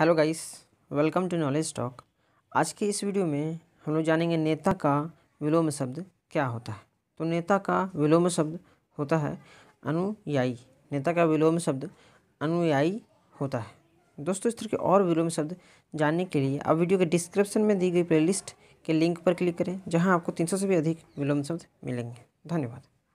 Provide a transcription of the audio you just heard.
hello guys welcome to knowledge talk आज के इस वीडियो में हम लोग जानेंगे नेता का विलोम शब्द क्या होता है तो नेता का विलोम शब्द होता है अनुयायी नेता का विलोम शब्द अनुयायी होता है दोस्तों इस तरह के और विलोम शब्द जानने के लिए आप वीडियो के डिस्क्रिप्शन में दी गई प्लेलिस्ट के लिंक पर क्लिक करें जहाँ आपको तीन सौ से भी अधिक विलोम शब्द मिलेंगे धन्यवाद